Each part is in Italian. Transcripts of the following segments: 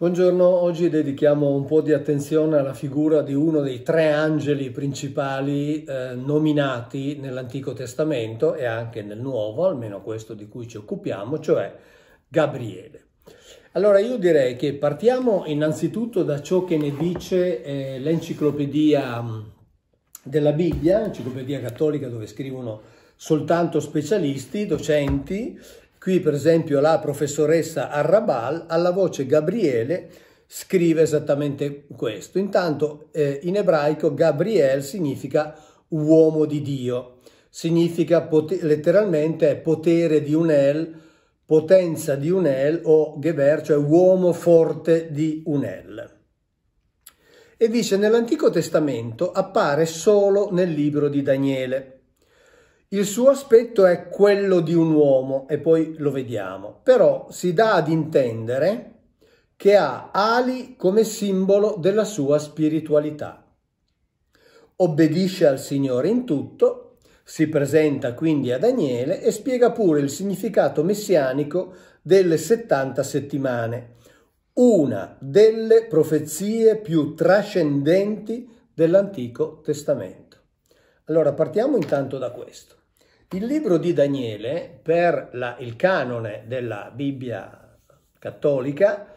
Buongiorno, oggi dedichiamo un po' di attenzione alla figura di uno dei tre angeli principali eh, nominati nell'Antico Testamento e anche nel Nuovo, almeno questo di cui ci occupiamo, cioè Gabriele. Allora io direi che partiamo innanzitutto da ciò che ne dice eh, l'enciclopedia mm, della Bibbia, enciclopedia cattolica dove scrivono soltanto specialisti, docenti, Qui per esempio la professoressa Arrabal alla voce Gabriele scrive esattamente questo. Intanto eh, in ebraico Gabriel significa uomo di Dio, significa pot letteralmente potere di un El, potenza di un El o Geber, cioè uomo forte di un El. E dice nell'Antico Testamento appare solo nel libro di Daniele. Il suo aspetto è quello di un uomo e poi lo vediamo, però si dà ad intendere che ha ali come simbolo della sua spiritualità. Obbedisce al Signore in tutto, si presenta quindi a Daniele e spiega pure il significato messianico delle 70 settimane, una delle profezie più trascendenti dell'Antico Testamento. Allora partiamo intanto da questo. Il libro di Daniele, per la, il canone della Bibbia cattolica,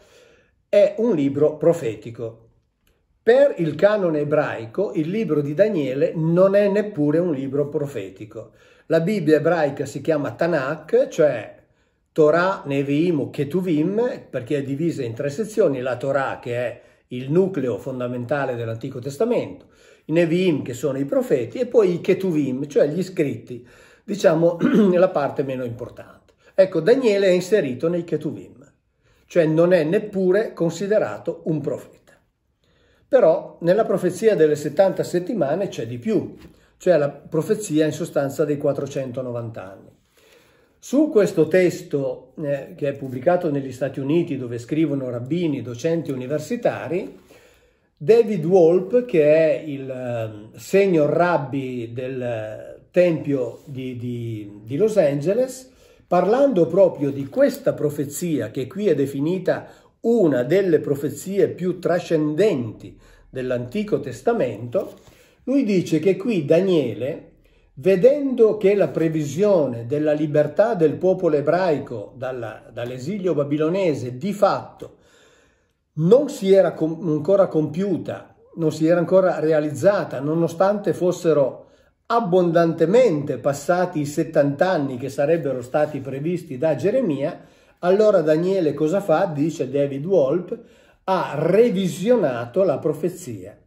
è un libro profetico. Per il canone ebraico, il libro di Daniele non è neppure un libro profetico. La Bibbia ebraica si chiama Tanakh, cioè Torah, Neviim o Ketuvim, perché è divisa in tre sezioni, la Torah che è il nucleo fondamentale dell'Antico Testamento, i Neviim che sono i profeti e poi i Ketuvim, cioè gli scritti diciamo, la parte meno importante. Ecco, Daniele è inserito nei Ketuvim, cioè non è neppure considerato un profeta. Però nella profezia delle 70 settimane c'è di più, cioè la profezia in sostanza dei 490 anni. Su questo testo eh, che è pubblicato negli Stati Uniti dove scrivono rabbini, docenti universitari, David Wolpe, che è il eh, senior rabbi del Tempio di, di, di Los Angeles, parlando proprio di questa profezia che qui è definita una delle profezie più trascendenti dell'Antico Testamento, lui dice che qui Daniele, vedendo che la previsione della libertà del popolo ebraico dall'esilio babilonese di fatto non si era com ancora compiuta, non si era ancora realizzata, nonostante fossero abbondantemente passati i 70 anni che sarebbero stati previsti da Geremia, allora Daniele cosa fa? Dice David Wolp, ha revisionato la profezia.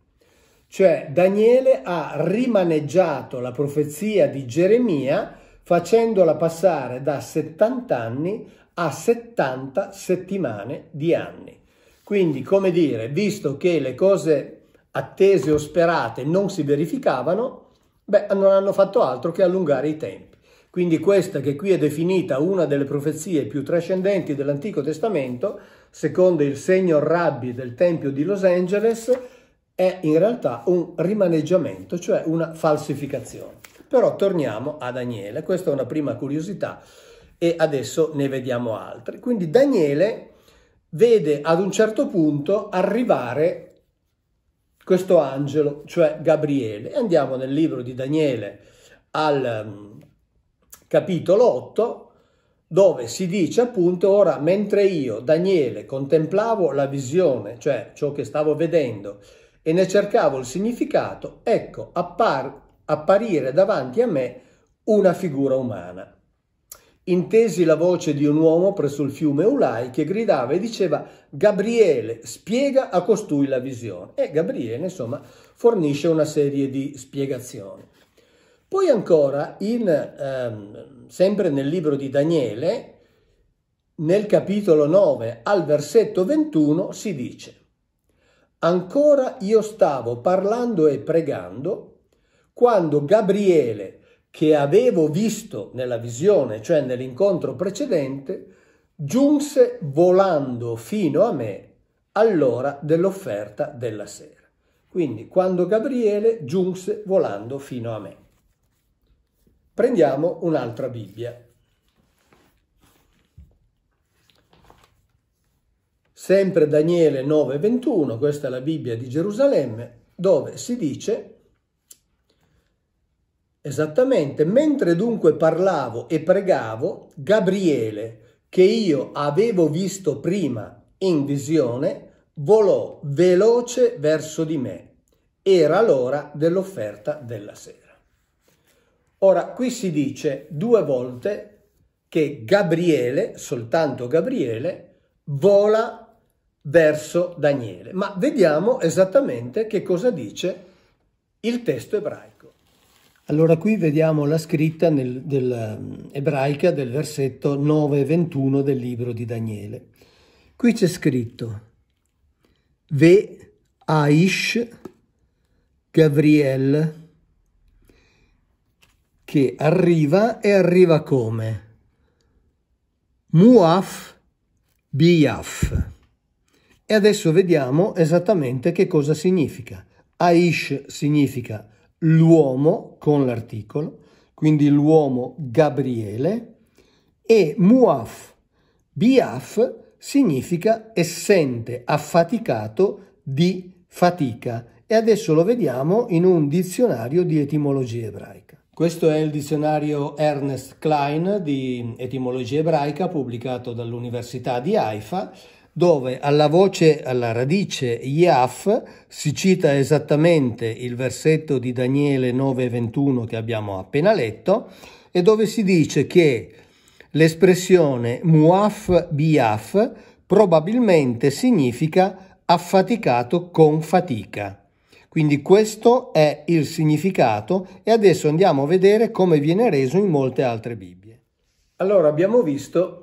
Cioè Daniele ha rimaneggiato la profezia di Geremia facendola passare da 70 anni a 70 settimane di anni. Quindi, come dire, visto che le cose attese o sperate non si verificavano, Beh, non hanno fatto altro che allungare i tempi. Quindi questa che qui è definita una delle profezie più trascendenti dell'Antico Testamento, secondo il segno rabbi del Tempio di Los Angeles, è in realtà un rimaneggiamento, cioè una falsificazione. Però torniamo a Daniele, questa è una prima curiosità e adesso ne vediamo altre. Quindi Daniele vede ad un certo punto arrivare questo angelo, cioè Gabriele. Andiamo nel libro di Daniele al mm, capitolo 8, dove si dice appunto, ora mentre io, Daniele, contemplavo la visione, cioè ciò che stavo vedendo, e ne cercavo il significato, ecco, appar apparire davanti a me una figura umana intesi la voce di un uomo presso il fiume Ulai che gridava e diceva Gabriele spiega a costui la visione e Gabriele insomma fornisce una serie di spiegazioni. Poi ancora, in, ehm, sempre nel libro di Daniele, nel capitolo 9 al versetto 21 si dice Ancora io stavo parlando e pregando quando Gabriele che avevo visto nella visione, cioè nell'incontro precedente, giunse volando fino a me all'ora dell'offerta della sera. Quindi quando Gabriele giunse volando fino a me. Prendiamo un'altra Bibbia. Sempre Daniele 9:21, questa è la Bibbia di Gerusalemme, dove si dice Esattamente, mentre dunque parlavo e pregavo, Gabriele, che io avevo visto prima in visione, volò veloce verso di me. Era l'ora dell'offerta della sera. Ora, qui si dice due volte che Gabriele, soltanto Gabriele, vola verso Daniele. Ma vediamo esattamente che cosa dice il testo ebraico. Allora qui vediamo la scritta nel, del, ebraica del versetto 9 e 21 del libro di Daniele. Qui c'è scritto Ve Aish Gabriel che arriva e arriva come? Muaf Biaf. E adesso vediamo esattamente che cosa significa. Aish significa l'uomo con l'articolo, quindi l'uomo Gabriele, e muaf, biaf, significa essente, affaticato di fatica. E adesso lo vediamo in un dizionario di etimologia ebraica. Questo è il dizionario Ernest Klein di etimologia ebraica pubblicato dall'Università di Haifa dove alla voce, alla radice Iaf si cita esattamente il versetto di Daniele 9:21 che abbiamo appena letto e dove si dice che l'espressione muaf biaf probabilmente significa affaticato con fatica. Quindi questo è il significato e adesso andiamo a vedere come viene reso in molte altre Bibbie. Allora abbiamo visto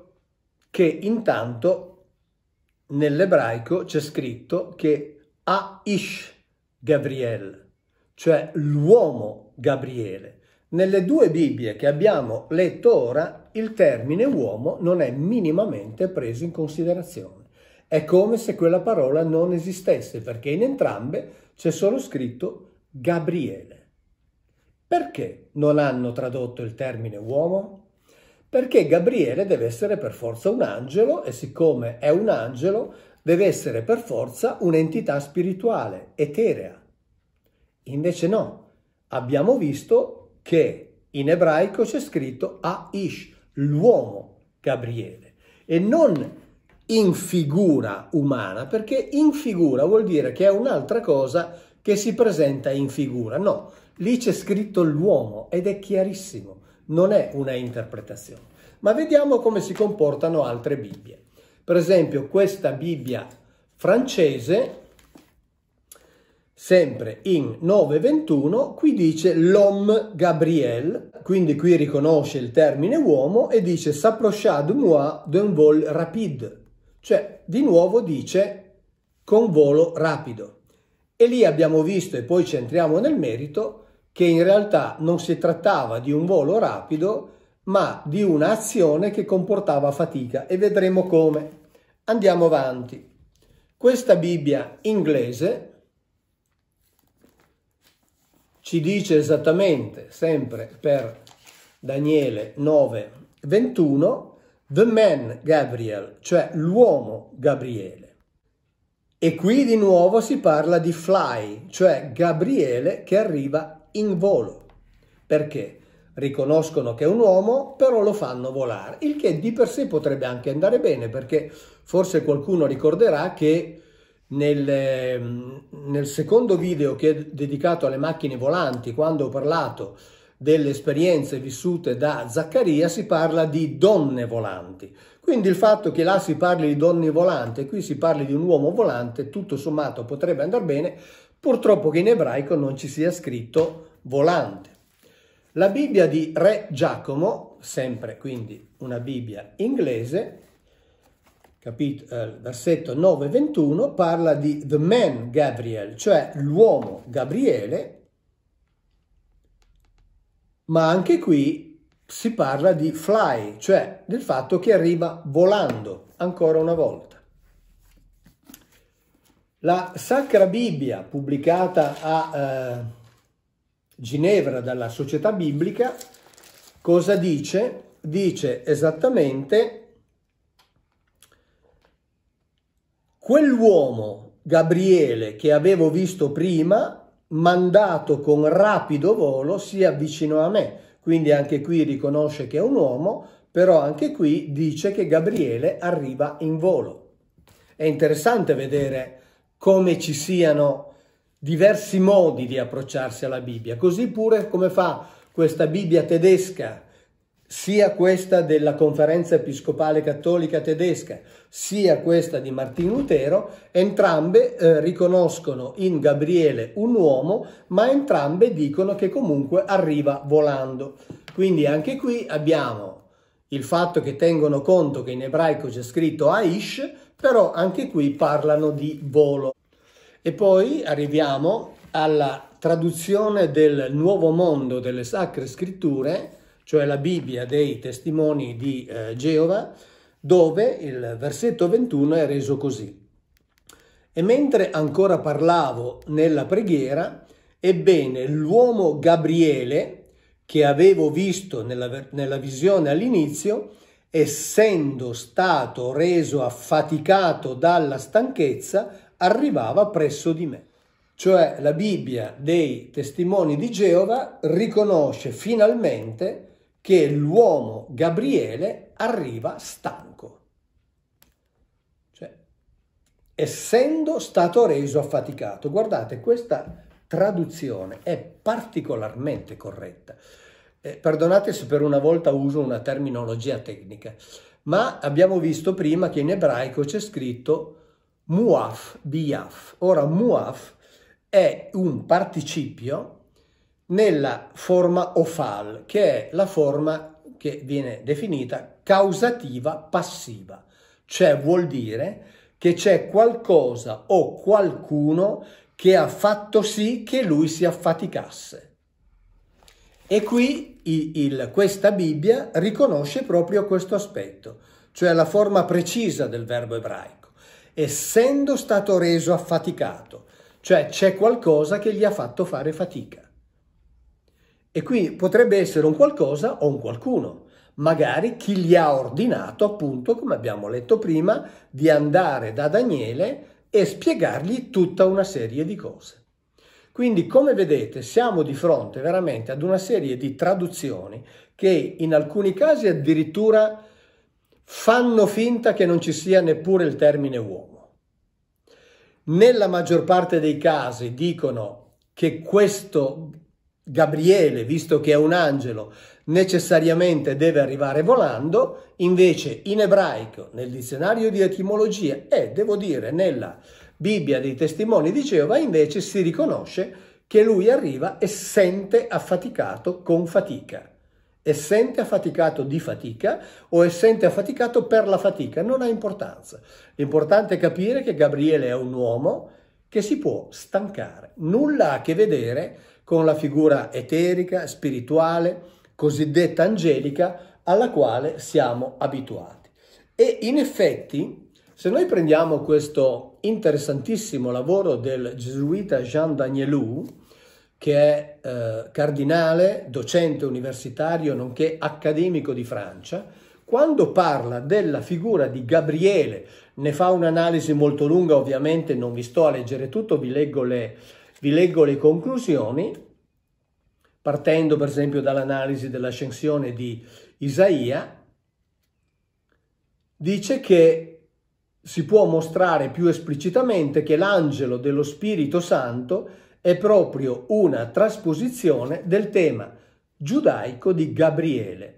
che intanto nell'ebraico c'è scritto che Aish Gabriel, cioè l'uomo Gabriele. Nelle due Bibbie che abbiamo letto ora, il termine uomo non è minimamente preso in considerazione. È come se quella parola non esistesse, perché in entrambe c'è solo scritto Gabriele. Perché non hanno tradotto il termine uomo? perché Gabriele deve essere per forza un angelo e siccome è un angelo deve essere per forza un'entità spirituale, eterea. Invece no, abbiamo visto che in ebraico c'è scritto Aish, l'uomo Gabriele, e non in figura umana, perché in figura vuol dire che è un'altra cosa che si presenta in figura. No, lì c'è scritto l'uomo ed è chiarissimo non è una interpretazione. Ma vediamo come si comportano altre Bibbie. Per esempio questa Bibbia francese, sempre in 9.21, qui dice l'homme Gabriel, quindi qui riconosce il termine uomo e dice s'approcha de moi d'un vol rapide, cioè di nuovo dice con volo rapido. E lì abbiamo visto, e poi ci entriamo nel merito, che in realtà non si trattava di un volo rapido, ma di un'azione che comportava fatica e vedremo come. Andiamo avanti. Questa Bibbia inglese ci dice esattamente, sempre per Daniele 9, 21, The man Gabriel, cioè l'uomo Gabriele. E qui di nuovo si parla di fly, cioè Gabriele che arriva in volo. Perché? riconoscono che è un uomo, però lo fanno volare, il che di per sé potrebbe anche andare bene, perché forse qualcuno ricorderà che nel, ehm, nel secondo video che è dedicato alle macchine volanti, quando ho parlato delle esperienze vissute da Zaccaria, si parla di donne volanti. Quindi il fatto che là si parli di donne volanti e qui si parli di un uomo volante, tutto sommato potrebbe andare bene, Purtroppo che in ebraico non ci sia scritto volante. La Bibbia di Re Giacomo, sempre quindi una Bibbia inglese, capit- eh, versetto 9-21, parla di the man Gabriel, cioè l'uomo Gabriele, ma anche qui si parla di fly, cioè del fatto che arriva volando ancora una volta. La Sacra Bibbia, pubblicata a eh, Ginevra dalla Società Biblica, cosa dice? Dice esattamente quell'uomo, Gabriele, che avevo visto prima, mandato con rapido volo, si avvicinò a me. Quindi anche qui riconosce che è un uomo, però anche qui dice che Gabriele arriva in volo. È interessante vedere come ci siano diversi modi di approcciarsi alla Bibbia, così pure come fa questa Bibbia tedesca, sia questa della Conferenza Episcopale Cattolica Tedesca, sia questa di Martin Lutero, entrambe eh, riconoscono in Gabriele un uomo, ma entrambe dicono che comunque arriva volando. Quindi anche qui abbiamo il fatto che tengono conto che in ebraico c'è scritto Aish, però anche qui parlano di volo. E poi arriviamo alla traduzione del Nuovo Mondo delle Sacre Scritture, cioè la Bibbia dei testimoni di eh, Geova, dove il versetto 21 è reso così. E mentre ancora parlavo nella preghiera, ebbene l'uomo Gabriele, che avevo visto nella, nella visione all'inizio, essendo stato reso affaticato dalla stanchezza, arrivava presso di me. Cioè la Bibbia dei testimoni di Geova riconosce finalmente che l'uomo Gabriele arriva stanco, cioè essendo stato reso affaticato. Guardate, questa traduzione è particolarmente corretta eh, perdonate se per una volta uso una terminologia tecnica, ma abbiamo visto prima che in ebraico c'è scritto muaf biaf. Ora muaf è un participio nella forma ofal, che è la forma che viene definita causativa passiva, cioè vuol dire che c'è qualcosa o qualcuno che ha fatto sì che lui si affaticasse. E qui il, il, questa Bibbia riconosce proprio questo aspetto, cioè la forma precisa del verbo ebraico, essendo stato reso affaticato, cioè c'è qualcosa che gli ha fatto fare fatica. E qui potrebbe essere un qualcosa o un qualcuno, magari chi gli ha ordinato, appunto, come abbiamo letto prima, di andare da Daniele e spiegargli tutta una serie di cose. Quindi come vedete siamo di fronte veramente ad una serie di traduzioni che in alcuni casi addirittura fanno finta che non ci sia neppure il termine uomo. Nella maggior parte dei casi dicono che questo Gabriele, visto che è un angelo, necessariamente deve arrivare volando, invece in ebraico, nel dizionario di etimologia e, devo dire, nella Bibbia dei testimoni di Geova invece si riconosce che lui arriva e sente affaticato con fatica. Essente affaticato di fatica o essente affaticato per la fatica, non ha importanza. L'importante è capire che Gabriele è un uomo che si può stancare. Nulla a che vedere con la figura eterica, spirituale, cosiddetta angelica, alla quale siamo abituati. E in effetti, se noi prendiamo questo interessantissimo lavoro del gesuita Jean Danielou, che è eh, cardinale, docente universitario, nonché accademico di Francia, quando parla della figura di Gabriele, ne fa un'analisi molto lunga, ovviamente non vi sto a leggere tutto, vi leggo le, vi leggo le conclusioni, partendo per esempio dall'analisi dell'ascensione di Isaia, dice che si può mostrare più esplicitamente che l'angelo dello Spirito Santo è proprio una trasposizione del tema giudaico di Gabriele.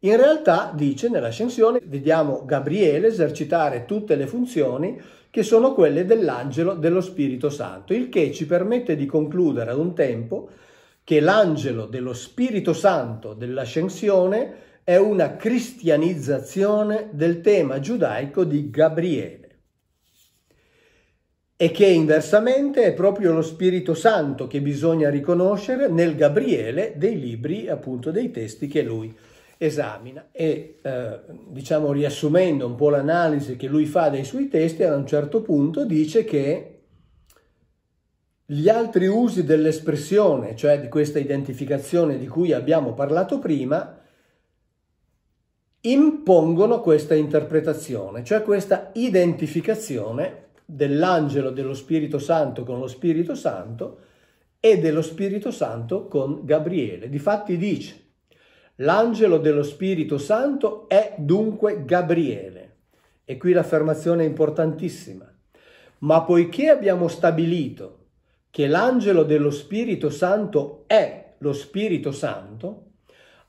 In realtà, dice nell'ascensione, vediamo Gabriele esercitare tutte le funzioni che sono quelle dell'angelo dello Spirito Santo, il che ci permette di concludere ad un tempo che l'angelo dello Spirito Santo dell'ascensione è una cristianizzazione del tema giudaico di Gabriele e che inversamente è proprio lo Spirito Santo che bisogna riconoscere nel Gabriele dei libri, appunto dei testi che lui esamina. E eh, diciamo riassumendo un po' l'analisi che lui fa dei suoi testi, ad un certo punto dice che gli altri usi dell'espressione, cioè di questa identificazione di cui abbiamo parlato prima, impongono questa interpretazione, cioè questa identificazione dell'angelo dello Spirito Santo con lo Spirito Santo e dello Spirito Santo con Gabriele. Difatti dice, l'angelo dello Spirito Santo è dunque Gabriele. E qui l'affermazione è importantissima. Ma poiché abbiamo stabilito che l'angelo dello Spirito Santo è lo Spirito Santo,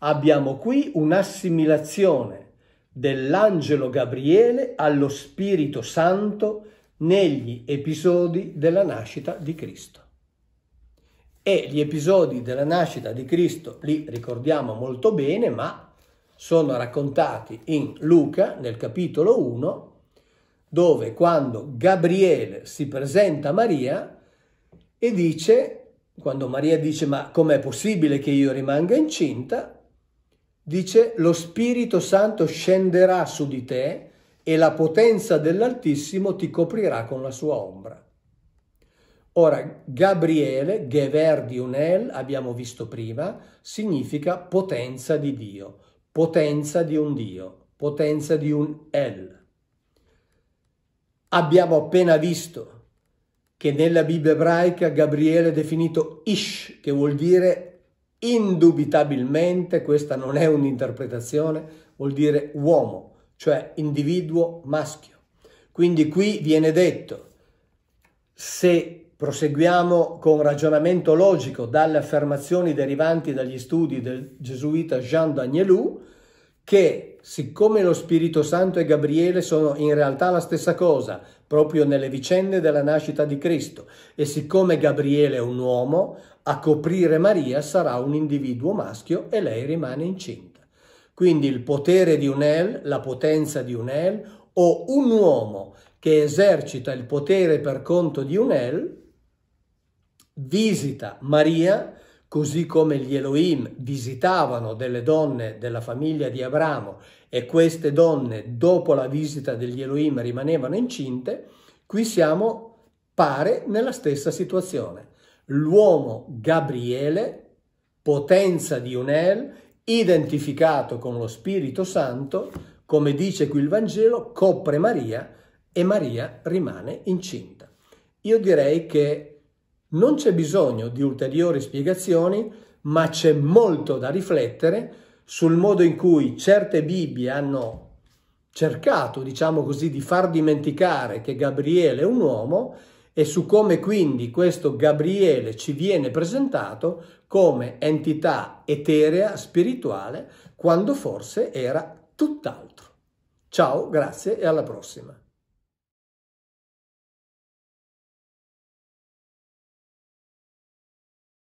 Abbiamo qui un'assimilazione dell'angelo Gabriele allo Spirito Santo negli episodi della nascita di Cristo. E gli episodi della nascita di Cristo li ricordiamo molto bene, ma sono raccontati in Luca nel capitolo 1, dove quando Gabriele si presenta a Maria e dice, quando Maria dice ma com'è possibile che io rimanga incinta, dice lo Spirito Santo scenderà su di te e la potenza dell'Altissimo ti coprirà con la sua ombra. Ora, Gabriele, Gever di Unel, abbiamo visto prima, significa potenza di Dio, potenza di un Dio, potenza di un El. Abbiamo appena visto che nella Bibbia ebraica Gabriele è definito Ish, che vuol dire indubitabilmente, questa non è un'interpretazione, vuol dire uomo, cioè individuo maschio. Quindi qui viene detto, se proseguiamo con ragionamento logico dalle affermazioni derivanti dagli studi del gesuita Jean Danielou, che siccome lo Spirito Santo e Gabriele sono in realtà la stessa cosa, proprio nelle vicende della nascita di Cristo e siccome Gabriele è un uomo, a coprire Maria sarà un individuo maschio e lei rimane incinta. Quindi il potere di un El, la potenza di un El o un uomo che esercita il potere per conto di un El visita Maria così come gli Elohim visitavano delle donne della famiglia di Abramo e queste donne dopo la visita degli Elohim rimanevano incinte, qui siamo pare nella stessa situazione. L'uomo Gabriele, potenza di Unel, identificato con lo Spirito Santo, come dice qui il Vangelo, copre Maria e Maria rimane incinta. Io direi che non c'è bisogno di ulteriori spiegazioni, ma c'è molto da riflettere sul modo in cui certe Bibbie hanno cercato, diciamo così, di far dimenticare che Gabriele è un uomo e su come quindi questo Gabriele ci viene presentato come entità eterea, spirituale, quando forse era tutt'altro. Ciao, grazie e alla prossima.